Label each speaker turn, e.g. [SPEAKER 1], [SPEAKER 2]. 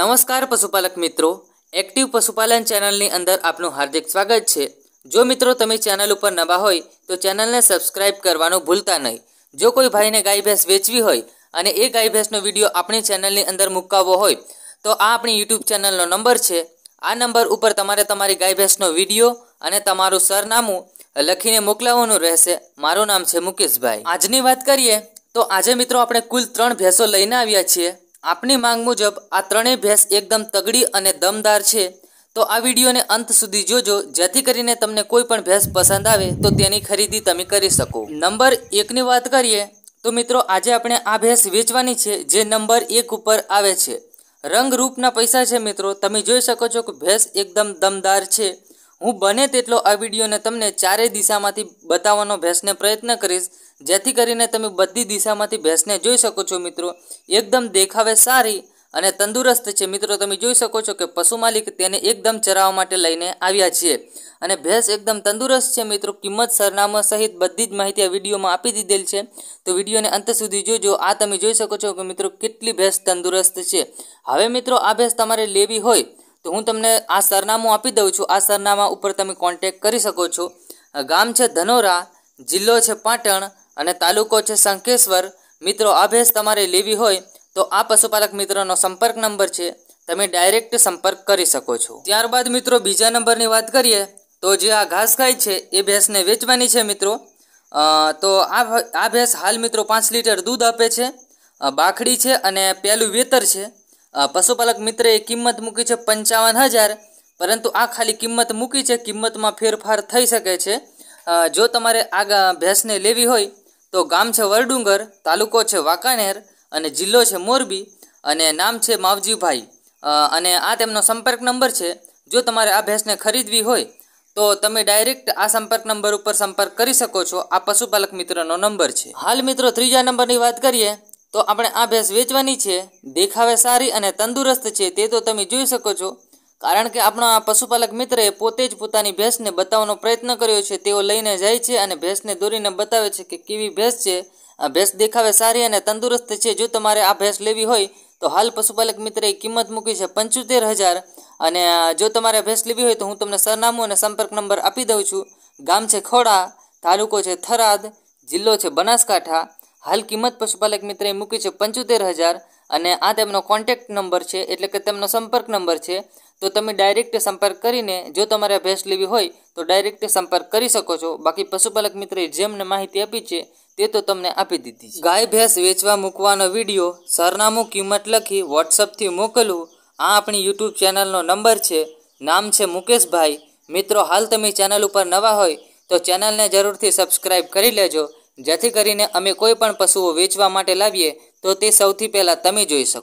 [SPEAKER 1] નમસ્કાર પશુપાલક મિત્રો એક્ટિવ પશુપાલન ચેનલની અંદર આપનું હાર્દિક સ્વાગત છે જો મિત્રો તમે ચેનલ ઉપર નવા હોય તો ચેનલને સબસ્ક્રાઇબ કરવાનું ભૂલતા નહીં જો કોઈ ભાઈને ગાય ભેંસ વેચવી હોય અને એ ગાય ભેંસનો વિડીયો આપણી ચેનલની અંદર મુકાવવો હોય તો આ આપણી યુટ્યુબ ચેનલનો નંબર છે આ નંબર ઉપર તમારે તમારી ગાય ભેંસનો વિડીયો અને તમારું સરનામું લખીને મોકલાવવાનું રહેશે મારું નામ છે મુકેશભાઈ આજની વાત કરીએ તો આજે મિત્રો આપણે કુલ ત્રણ ભેંસો લઈને આવ્યા છીએ આપની માંગ મુજબ આ ત્રણેય ભેંસ એકદમ તગડી અને દમદાર છે તો આ વિડીયોને અંત સુધી જોજો જેથી કરીને તમને કોઈ પણ ભેંસ પસંદ આવે તો તેની ખરીદી તમે કરી શકો નંબર એકની વાત કરીએ તો મિત્રો આજે આપણે આ ભેંસ વેચવાની છે જે નંબર એક ઉપર આવે છે રંગરૂપના પૈસા છે મિત્રો તમે જોઈ શકો છો કે ભેંસ એકદમ દમદાર છે હું બને તેટલો આ વિડીયોને તમને ચારેય દિશામાંથી બતાવવાનો ભેંસને પ્રયત્ન કરીશ જેથી કરીને તમે બધી દિશામાંથી ભેંસને જોઈ શકો છો મિત્રો એકદમ દેખાવે સારી અને તંદુરસ્ત છે મિત્રો તમે જોઈ શકો છો કે પશુ માલિક તેને એકદમ ચરાવવા માટે લઈને આવ્યા છીએ અને ભેંસ એકદમ તંદુરસ્ત છે મિત્રો કિંમત સરનામા સહિત બધી જ માહિતી આ વિડીયોમાં આપી દીધેલ છે તો વિડીયોને અંત સુધી જોજો આ તમે જોઈ શકો છો કે મિત્રો કેટલી ભેંસ તંદુરસ્ત છે હવે મિત્રો આ ભેંસ તમારે લેવી હોય તો હું તમને આ સરનામું આપી દઉં છું આ સરનામા ઉપર તમે કોન્ટેક કરી શકો છો ગામ છે ધનોરા જિલ્લો છે પાટણ અને તાલુકો છે શંકેશ્વર મિત્રો આ ભેંસ તમારે લેવી હોય તો આ પશુપાલક મિત્રનો સંપર્ક નંબર છે તમે ડાયરેક્ટ સંપર્ક કરી શકો છો ત્યારબાદ મિત્રો બીજા નંબરની વાત કરીએ તો જે આ ઘાસ ખાય છે એ ભેંસને વેચવાની છે મિત્રો તો આ આ ભેંસ હાલ મિત્રો પાંચ લીટર દૂધ આપે છે બાખડી છે અને પહેલું વેતર છે પશુપાલક મિત્રએ કિંમત મૂકી છે પંચાવન હજાર પરંતુ આ ખાલી કિંમત મૂકી છે કિંમતમાં ફેરફાર થઈ શકે છે જો તમારે આ ભેંસને લેવી હોય તો ગામ છે વરડુંગર તાલુકો છે વાંકાનેર અને જિલ્લો છે મોરબી અને નામ છે માવજીભાઈ અને આ તેમનો સંપર્ક નંબર છે જો તમારે આ ભેંસને ખરીદવી હોય તો તમે ડાયરેક્ટ આ સંપર્ક નંબર ઉપર સંપર્ક કરી શકો છો આ પશુપાલક મિત્રનો નંબર છે હાલ મિત્રો ત્રીજા નંબરની વાત કરીએ તો આપણે આ ભેંસ વેચવાની છે દેખાવે સારી અને તંદુરસ્ત છે તે તો તમે જોઈ શકો છો કારણ કે આપણો આ પશુપાલક મિત્રએ પોતે જ પોતાની ભેંસને બતાવવાનો પ્રયત્ન કર્યો છે તેઓ લઈને જાય છે અને ભેંસને દોરીને બતાવે છે કે કેવી ભેંસ છે આ ભેંસ દેખાવે સારી અને તંદુરસ્ત છે જો તમારે આ ભેંસ લેવી હોય તો હાલ પશુપાલક મિત્રએ કિંમત મૂકી છે પંચોતેર હજાર અને જો તમારે ભેંસ લેવી હોય તો હું તમને સરનામું અને સંપર્ક નંબર આપી દઉં છું ગામ છે ખોડા તાલુકો છે થરાદ જિલ્લો છે બનાસકાંઠા હાલ કિંમત પશુપાલક મિત્રે મૂકી છે પંચોતેર હજાર અને આ તેમનો કોન્ટેક્ટ નંબર છે એટલે કે તેમનો સંપર્ક નંબર છે તો તમે ડાયરેક્ટ સંપર્ક કરીને જો તમારે ભેંસ લેવી હોય તો ડાયરેક્ટ સંપર્ક કરી શકો છો બાકી પશુપાલક મિત્રએ જેમને માહિતી આપી છે તે તો તમને આપી દીધી ગાય ભેંસ વેચવા મૂકવાનો વિડીયો સરનામું કિંમત લખી વોટ્સઅપથી મોકલવું આ આપણી યુટ્યુબ ચેનલનો નંબર છે નામ છે મુકેશભાઈ મિત્રો હાલ તમે ચેનલ ઉપર નવા હોય તો ચેનલને જરૂરથી સબસ્ક્રાઈબ કરી લેજો જેથી કરીને અમે કોઈ પણ પશુઓ વેચવા માટે લાવીએ તો તે સૌથી પહેલાં તમે જોઈ શકો